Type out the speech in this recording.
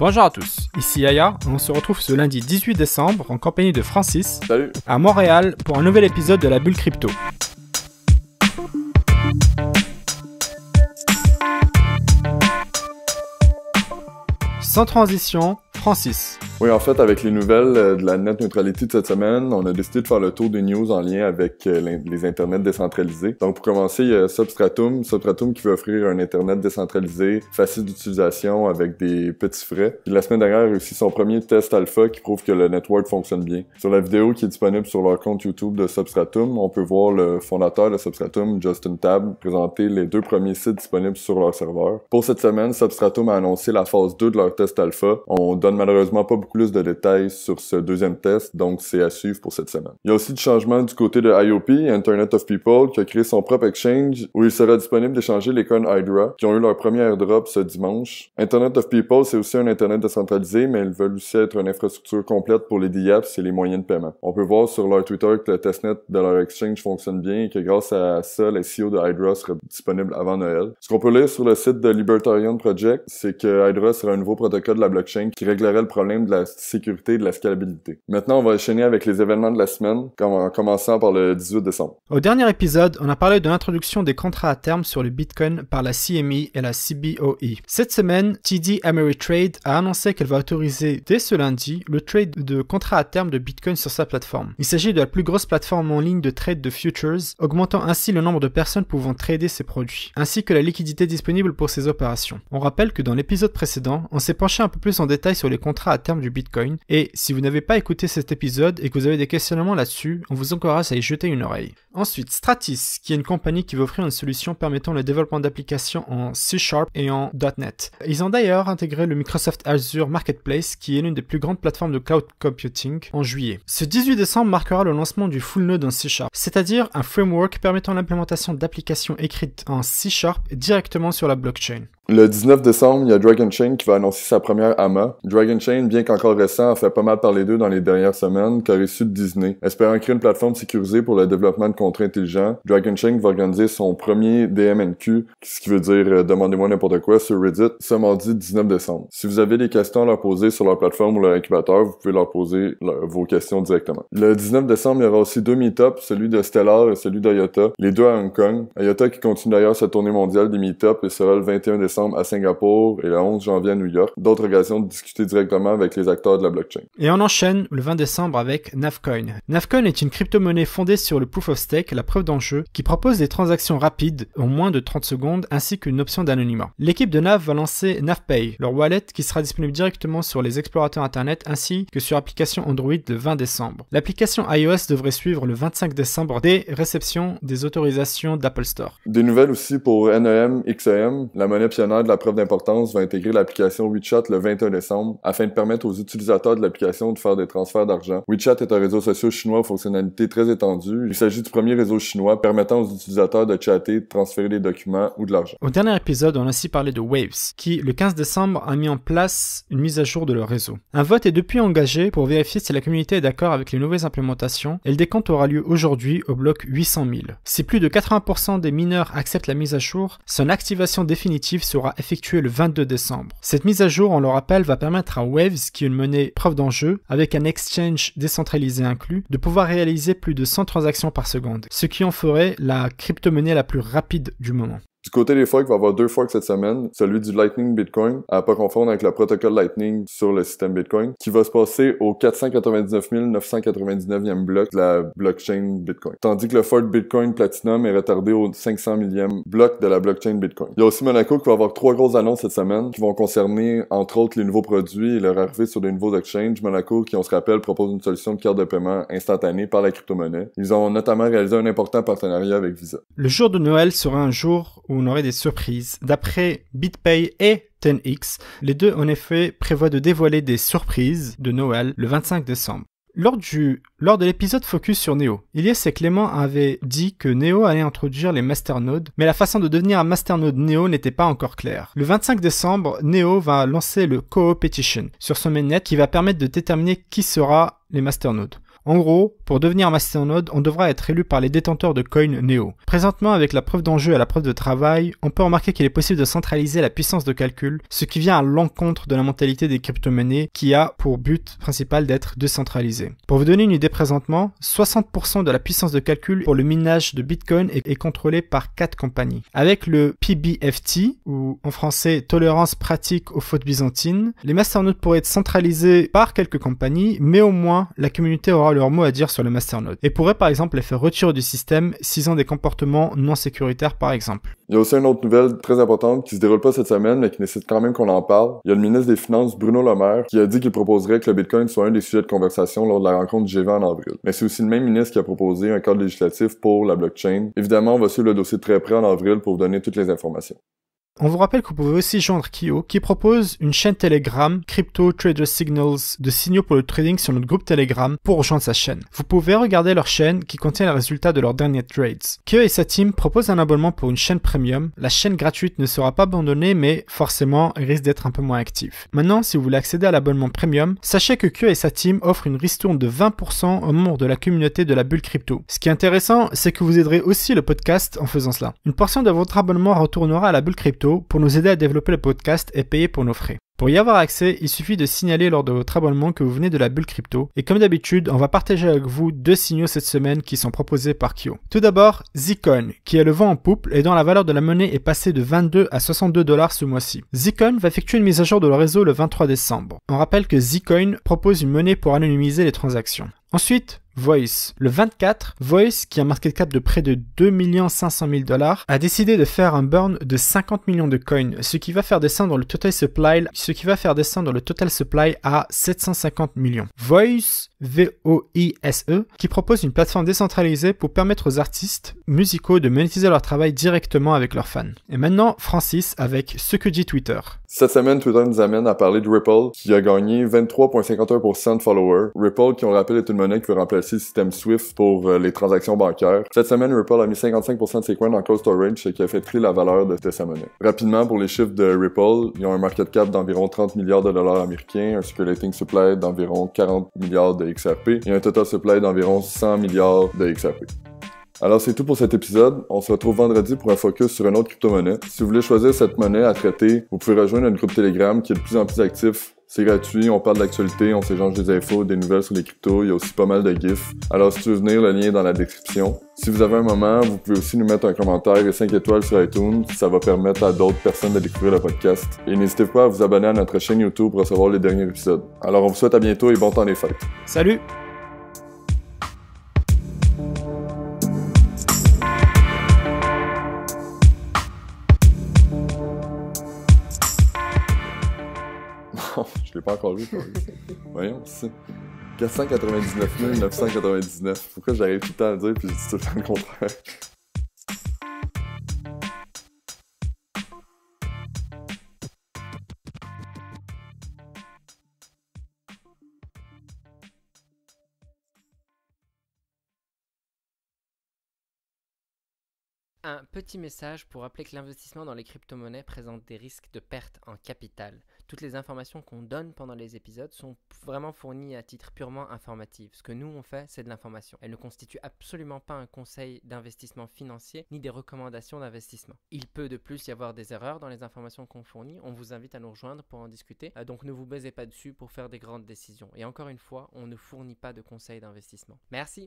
Bonjour à tous, ici Aya, on se retrouve ce lundi 18 décembre en compagnie de Francis à Montréal pour un nouvel épisode de la bulle crypto. Sans transition, Francis, oui, en fait, avec les nouvelles euh, de la net neutralité de cette semaine, on a décidé de faire le tour des news en lien avec euh, les internets décentralisés. Donc, pour commencer, il y a Substratum. Substratum qui veut offrir un internet décentralisé, facile d'utilisation, avec des petits frais. la semaine dernière, il a aussi son premier test alpha qui prouve que le network fonctionne bien. Sur la vidéo qui est disponible sur leur compte YouTube de Substratum, on peut voir le fondateur de Substratum, Justin Tab, présenter les deux premiers sites disponibles sur leur serveur. Pour cette semaine, Substratum a annoncé la phase 2 de leur test alpha. On donne malheureusement pas beaucoup plus de détails sur ce deuxième test, donc c'est à suivre pour cette semaine. Il y a aussi du changement du côté de IOP, Internet of People, qui a créé son propre exchange où il sera disponible d'échanger les coins Hydra, qui ont eu leur premier drop ce dimanche. Internet of People, c'est aussi un Internet décentralisé, mais ils veulent aussi être une infrastructure complète pour les DApps et les moyens de paiement. On peut voir sur leur Twitter que le testnet de leur exchange fonctionne bien et que grâce à ça, les CEO de Hydra sera disponibles avant Noël. Ce qu'on peut lire sur le site de Libertarian Project, c'est que Hydra sera un nouveau protocole de la blockchain qui réglerait le problème de la sécurité de la scalabilité. Maintenant, on va enchaîner avec les événements de la semaine, en commençant par le 18 décembre. Au dernier épisode, on a parlé de l'introduction des contrats à terme sur le Bitcoin par la CME et la CBOE. Cette semaine, TD Ameritrade a annoncé qu'elle va autoriser dès ce lundi le trade de contrats à terme de Bitcoin sur sa plateforme. Il s'agit de la plus grosse plateforme en ligne de trade de futures, augmentant ainsi le nombre de personnes pouvant trader ses produits, ainsi que la liquidité disponible pour ces opérations. On rappelle que dans l'épisode précédent, on s'est penché un peu plus en détail sur les contrats à terme du Bitcoin. Et si vous n'avez pas écouté cet épisode et que vous avez des questionnements là-dessus, on vous encourage à y jeter une oreille. Ensuite, Stratis, qui est une compagnie qui veut offrir une solution permettant le développement d'applications en C Sharp et en .NET. Ils ont d'ailleurs intégré le Microsoft Azure Marketplace, qui est l'une des plus grandes plateformes de cloud computing, en juillet. Ce 18 décembre marquera le lancement du full node en C Sharp, c'est-à-dire un framework permettant l'implémentation d'applications écrites en C Sharp directement sur la blockchain. Le 19 décembre, il y a Dragon Chain qui va annoncer sa première AMA. Dragon Chain, bien qu'encore récent, a fait pas mal parler d'eux dans les dernières semaines, car reçu de Disney. Espérant créer une plateforme sécurisée pour le développement de contrats intelligents, Dragon Chain va organiser son premier DMNQ, ce qui veut dire euh, Demandez-moi n'importe quoi sur Reddit, ce mardi 19 décembre. Si vous avez des questions à leur poser sur leur plateforme ou leur incubateur, vous pouvez leur poser vos questions directement. Le 19 décembre, il y aura aussi deux meet celui de Stellar et celui d'Ayota, les deux à Hong Kong. IOTA qui continue d'ailleurs sa tournée mondiale des meet-ups et sera le 21 décembre à Singapour et le 11 janvier à New York. D'autres occasions de discuter directement avec les acteurs de la blockchain. Et on enchaîne le 20 décembre avec Navcoin. Navcoin est une crypto-monnaie fondée sur le proof of stake, la preuve d'enjeu, qui propose des transactions rapides en moins de 30 secondes ainsi qu'une option d'anonymat. L'équipe de Nav va lancer NavPay, leur wallet qui sera disponible directement sur les explorateurs internet ainsi que sur application Android le 20 décembre. L'application iOS devrait suivre le 25 décembre dès réception des autorisations d'Apple Store. Des nouvelles aussi pour NEM, XEM la monnaie piano de la preuve d'importance va intégrer l'application WeChat le 21 décembre afin de permettre aux utilisateurs de l'application de faire des transferts d'argent. WeChat est un réseau social chinois aux fonctionnalités très étendues. Il s'agit du premier réseau chinois permettant aux utilisateurs de chatter, de transférer des documents ou de l'argent. Au dernier épisode, on a aussi parlé de Waves, qui, le 15 décembre, a mis en place une mise à jour de leur réseau. Un vote est depuis engagé pour vérifier si la communauté est d'accord avec les nouvelles implémentations et le décompte aura lieu aujourd'hui au bloc 800 000. Si plus de 80% des mineurs acceptent la mise à jour, son activation définitive sera effectué le 22 décembre. Cette mise à jour, on le rappelle, va permettre à Waves, qui est une monnaie preuve d'enjeu, avec un exchange décentralisé inclus, de pouvoir réaliser plus de 100 transactions par seconde, ce qui en ferait la crypto-monnaie la plus rapide du moment. Du côté des forks, il va y avoir deux forks cette semaine, celui du Lightning Bitcoin, à pas confondre avec le protocole Lightning sur le système Bitcoin, qui va se passer au 499 999e e bloc de la blockchain Bitcoin. Tandis que le fork Bitcoin Platinum est retardé au 500 millième e bloc de la blockchain Bitcoin. Il y a aussi Monaco qui va avoir trois grosses annonces cette semaine, qui vont concerner entre autres les nouveaux produits et leur arrivée sur des nouveaux exchanges. Monaco, qui on se rappelle, propose une solution de carte de paiement instantanée par la crypto-monnaie. Ils ont notamment réalisé un important partenariat avec Visa. Le jour de Noël sera un jour où on aurait des surprises. D'après BitPay et 10X, les deux en effet prévoient de dévoiler des surprises de Noël le 25 décembre. Lors, du, lors de l'épisode focus sur Neo, Ilias et Clément avaient dit que Neo allait introduire les masternodes, mais la façon de devenir un masternode Neo n'était pas encore claire. Le 25 décembre, Neo va lancer le co-petition sur son mainnet qui va permettre de déterminer qui sera les masternodes. En gros, pour devenir masternode, on devra être élu par les détenteurs de coins Neo. Présentement, avec la preuve d'enjeu et la preuve de travail, on peut remarquer qu'il est possible de centraliser la puissance de calcul, ce qui vient à l'encontre de la mentalité des crypto-monnaies qui a pour but principal d'être décentralisée. Pour vous donner une idée présentement, 60% de la puissance de calcul pour le minage de Bitcoin est, est contrôlée par 4 compagnies. Avec le PBFT, ou en français tolérance pratique aux fautes byzantines, les masternodes pourraient être centralisés par quelques compagnies, mais au moins la communauté aura leur mot à dire sur le masternode et pourrait par exemple les faire retirer du système s'ils ont des comportements non sécuritaires par exemple. Il y a aussi une autre nouvelle très importante qui se déroule pas cette semaine mais qui nécessite quand même qu'on en parle. Il y a le ministre des Finances Bruno Le qui a dit qu'il proposerait que le Bitcoin soit un des sujets de conversation lors de la rencontre du G20 en avril. Mais c'est aussi le même ministre qui a proposé un cadre législatif pour la blockchain. Évidemment, on va suivre le dossier très près en avril pour vous donner toutes les informations. On vous rappelle que vous pouvez aussi joindre Kyo, qui propose une chaîne Telegram, Crypto Trader Signals, de signaux pour le trading sur notre groupe Telegram pour rejoindre sa chaîne. Vous pouvez regarder leur chaîne qui contient les résultats de leurs derniers trades. Kyo et sa team proposent un abonnement pour une chaîne premium. La chaîne gratuite ne sera pas abandonnée, mais forcément, risque d'être un peu moins active. Maintenant, si vous voulez accéder à l'abonnement premium, sachez que Kyo et sa team offrent une ristourne de 20% aux membres de la communauté de la bulle crypto. Ce qui est intéressant, c'est que vous aiderez aussi le podcast en faisant cela. Une portion de votre abonnement retournera à la bulle crypto pour nous aider à développer le podcast et payer pour nos frais. Pour y avoir accès, il suffit de signaler lors de votre abonnement que vous venez de la bulle crypto. Et comme d'habitude, on va partager avec vous deux signaux cette semaine qui sont proposés par Kyo. Tout d'abord, Zicon, qui est le vent en poupe et dont la valeur de la monnaie est passée de 22 à 62 dollars ce mois-ci. Zicon va effectuer une mise à jour de leur réseau le 23 décembre. On rappelle que Zcoin propose une monnaie pour anonymiser les transactions. Ensuite, Voice. Le 24, Voice, qui a un market cap de près de 2 500 000 dollars, a décidé de faire un burn de 50 millions de coins, ce qui va faire descendre le total supply, ce qui va faire descendre le total supply à 750 millions. Voice, V-O-I-S-E, qui propose une plateforme décentralisée pour permettre aux artistes musicaux de monétiser leur travail directement avec leurs fans. Et maintenant, Francis avec ce que dit Twitter. Cette semaine, Twitter nous amène à parler de Ripple, qui a gagné 23,51% de followers. Ripple, qui on rappelle est une monnaie qui veut remplacer système SWIFT pour euh, les transactions bancaires. Cette semaine, Ripple a mis 55% de ses coins dans Coastal Range, ce qui a fait trier la valeur de, de monnaie. Rapidement, pour les chiffres de Ripple, ils ont un market cap d'environ 30 milliards de dollars américains, un circulating supply d'environ 40 milliards de XRP et un total supply d'environ 100 milliards de XRP. Alors c'est tout pour cet épisode. On se retrouve vendredi pour un focus sur une autre crypto-monnaie. Si vous voulez choisir cette monnaie à traiter, vous pouvez rejoindre notre groupe Telegram qui est de plus en plus actif. C'est gratuit, on parle d'actualité, on s'échange des infos, des nouvelles sur les cryptos, il y a aussi pas mal de gifs. Alors si tu veux venir, le lien est dans la description. Si vous avez un moment, vous pouvez aussi nous mettre un commentaire et 5 étoiles sur iTunes, ça va permettre à d'autres personnes de découvrir le podcast. Et n'hésitez pas à vous abonner à notre chaîne YouTube pour recevoir les derniers épisodes. Alors on vous souhaite à bientôt et bon temps des fêtes. Salut Voyons, c'est 499 999. Pourquoi j'arrive tout le temps à le dire puis je dis tout le temps le contraire? Un petit message pour rappeler que l'investissement dans les crypto-monnaies présente des risques de perte en capital toutes les informations qu'on donne pendant les épisodes sont vraiment fournies à titre purement informatif. Ce que nous on fait, c'est de l'information. Elle ne constitue absolument pas un conseil d'investissement financier ni des recommandations d'investissement. Il peut de plus y avoir des erreurs dans les informations qu'on fournit. On vous invite à nous rejoindre pour en discuter. Euh, donc ne vous baisez pas dessus pour faire des grandes décisions. Et encore une fois, on ne fournit pas de conseils d'investissement. Merci.